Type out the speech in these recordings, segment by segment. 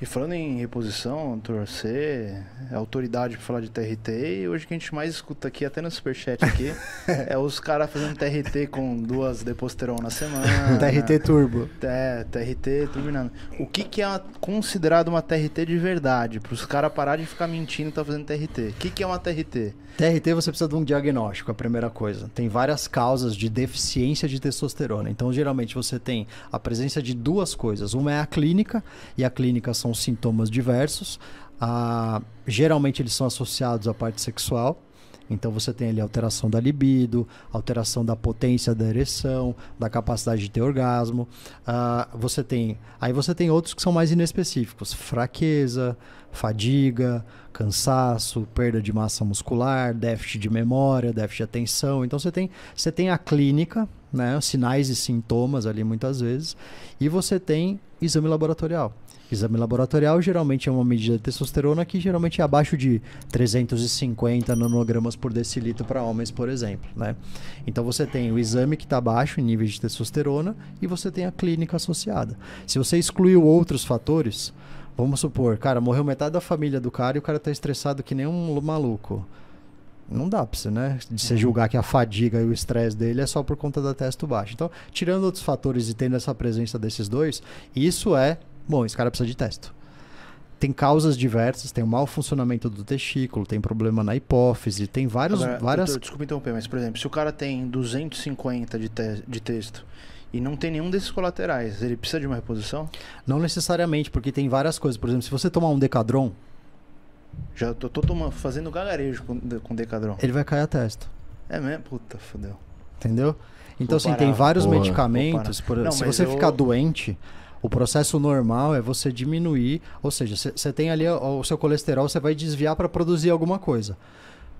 E falando em reposição, torcer, é autoridade pra falar de TRT, e hoje o que a gente mais escuta aqui, até no superchat aqui, é os caras fazendo TRT com duas deposteron na semana. TRT turbo. É, TRT turbinando. O que, que é considerado uma TRT de verdade? Para os caras parar de ficar mentindo e tá fazendo TRT. O que, que é uma TRT? TRT você precisa de um diagnóstico, a primeira coisa. Tem várias causas de deficiência de testosterona. Então, geralmente você tem a presença de duas coisas. Uma é a clínica, e a clínica são são sintomas diversos. Ah, geralmente eles são associados à parte sexual. Então você tem ali alteração da libido, alteração da potência da ereção, da capacidade de ter orgasmo. Ah, você tem, aí você tem outros que são mais inespecíficos: fraqueza, fadiga, cansaço, perda de massa muscular, déficit de memória, déficit de atenção. Então você tem, você tem a clínica, né, sinais e sintomas ali muitas vezes, e você tem exame laboratorial. Exame laboratorial geralmente é uma medida de testosterona que geralmente é abaixo de 350 nanogramas por decilitro para homens, por exemplo, né? Então você tem o exame que está baixo em nível de testosterona e você tem a clínica associada. Se você excluiu outros fatores, vamos supor, cara, morreu metade da família do cara e o cara está estressado que nem um maluco não dá pra você, né? De você uhum. julgar que a fadiga e o estresse dele é só por conta da testo baixa. Então, tirando outros fatores e tendo essa presença desses dois, isso é Bom, esse cara precisa de testo. Tem causas diversas, tem o mau funcionamento do testículo, tem problema na hipófise, tem vários, Agora, várias. Tô, desculpa interromper, mas por exemplo, se o cara tem 250 de, te de texto e não tem nenhum desses colaterais, ele precisa de uma reposição? Não necessariamente, porque tem várias coisas. Por exemplo, se você tomar um decadron. Já tô, tô tomando, fazendo gagarejo com, com decadron. Ele vai cair a testa. É mesmo? Puta, fodeu. Entendeu? Então, assim, tem vários Porra. medicamentos. Por... Não, se você eu... ficar doente, o processo normal é você diminuir, ou seja, você tem ali o, o seu colesterol, você vai desviar para produzir alguma coisa.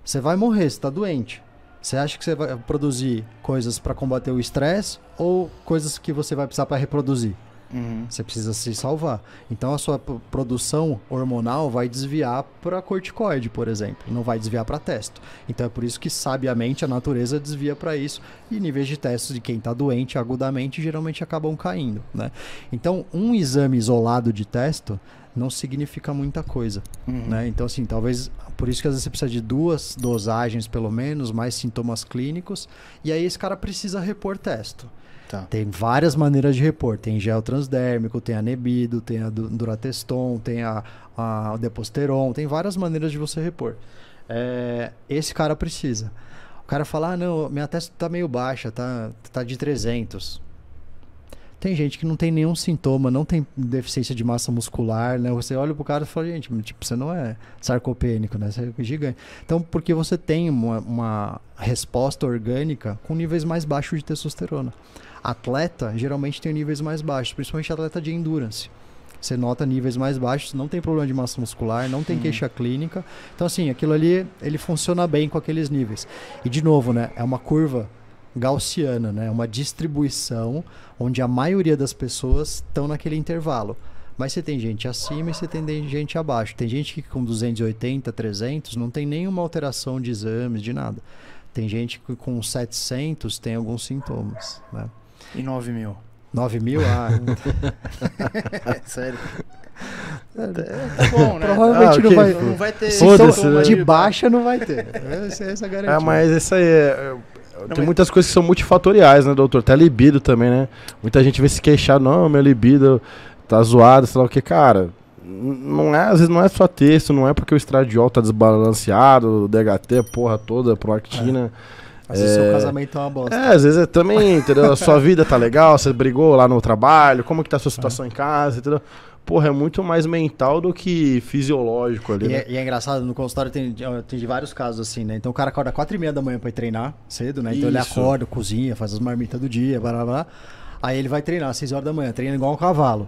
Você vai morrer, você está doente. Você acha que você vai produzir coisas para combater o estresse ou coisas que você vai precisar para reproduzir? Uhum. Você precisa se salvar. Então a sua produção hormonal vai desviar para corticoide, por exemplo, não vai desviar para testo. Então é por isso que sabiamente a natureza desvia para isso e níveis de testes de quem está doente agudamente geralmente acabam caindo, né? Então um exame isolado de testo não significa muita coisa, uhum. né? Então assim, talvez por isso que às vezes você precisa de duas dosagens pelo menos, mais sintomas clínicos e aí esse cara precisa repor testo. Tá. Tem várias maneiras de repor. Tem gel transdérmico, tem anebido, tem a durateston, tem a, a deposteron, tem várias maneiras de você repor. É, esse cara precisa. O cara fala, ah, não, minha testa tá meio baixa, tá, tá de 300. Tem gente que não tem nenhum sintoma, não tem deficiência de massa muscular, né? Você olha pro cara e fala, gente, tipo, você não é sarcopênico, né? Você é gigante. Então, porque você tem uma, uma resposta orgânica com níveis mais baixos de testosterona. Atleta geralmente tem níveis mais baixos, principalmente atleta de endurance. Você nota níveis mais baixos, não tem problema de massa muscular, não tem hum. queixa clínica. Então, assim, aquilo ali, ele funciona bem com aqueles níveis. E, de novo, né? É uma curva gaussiana, né? É uma distribuição onde a maioria das pessoas estão naquele intervalo. Mas você tem gente acima e você tem gente abaixo. Tem gente que com 280, 300 não tem nenhuma alteração de exames, de nada. Tem gente que com 700 tem alguns sintomas, né? E 9 mil? 9 mil? Ah. Sério? É, tá é né? bom, né? Provavelmente ah, okay. não, vai, não vai ter. Sintoma de né? baixa não vai ter. Essa, é a garantia. Ah, mas isso aí é não, tem muitas coisas que são multifatoriais, né, doutor? Até libido também, né? Muita gente vem se queixar, não, minha libido tá zoada, sei lá o que, cara. Não é, às vezes não é só texto, não é porque o estradiol tá desbalanceado, o DHT, porra toda, proactina. É. Às vezes é... seu casamento é uma bosta. É, às vezes é também, entendeu? A sua vida tá legal, você brigou lá no trabalho, como que tá a sua situação é. em casa, entendeu? porra, é muito mais mental do que fisiológico ali, e, né? é, e é, engraçado, no consultório tem, tem vários casos assim, né? Então o cara acorda quatro e meia da manhã pra ir treinar cedo, né? Então Isso. ele acorda, cozinha, faz as marmitas do dia, blá, blá, blá. Aí ele vai treinar às seis horas da manhã, treina igual um cavalo.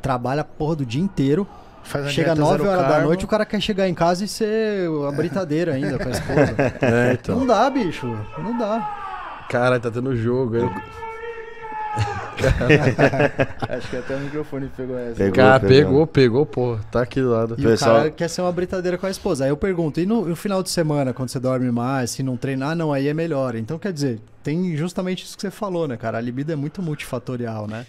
Trabalha a porra do dia inteiro, Faz Chega 9 horas carbo. da noite, o cara quer chegar em casa e ser a britadeira ainda com a esposa. É, então. Não dá, bicho. Não dá. Cara, tá tendo jogo. Eu... Acho que até o microfone pegou essa. Pegou, cara, pegou, pegou, pô. Tá aqui do lado. E Pessoal... o cara quer ser uma britadeira com a esposa. Aí eu pergunto, e no, no final de semana, quando você dorme mais, se não treinar, ah, não, aí é melhor. Então, quer dizer, tem justamente isso que você falou, né, cara? A libido é muito multifatorial, né?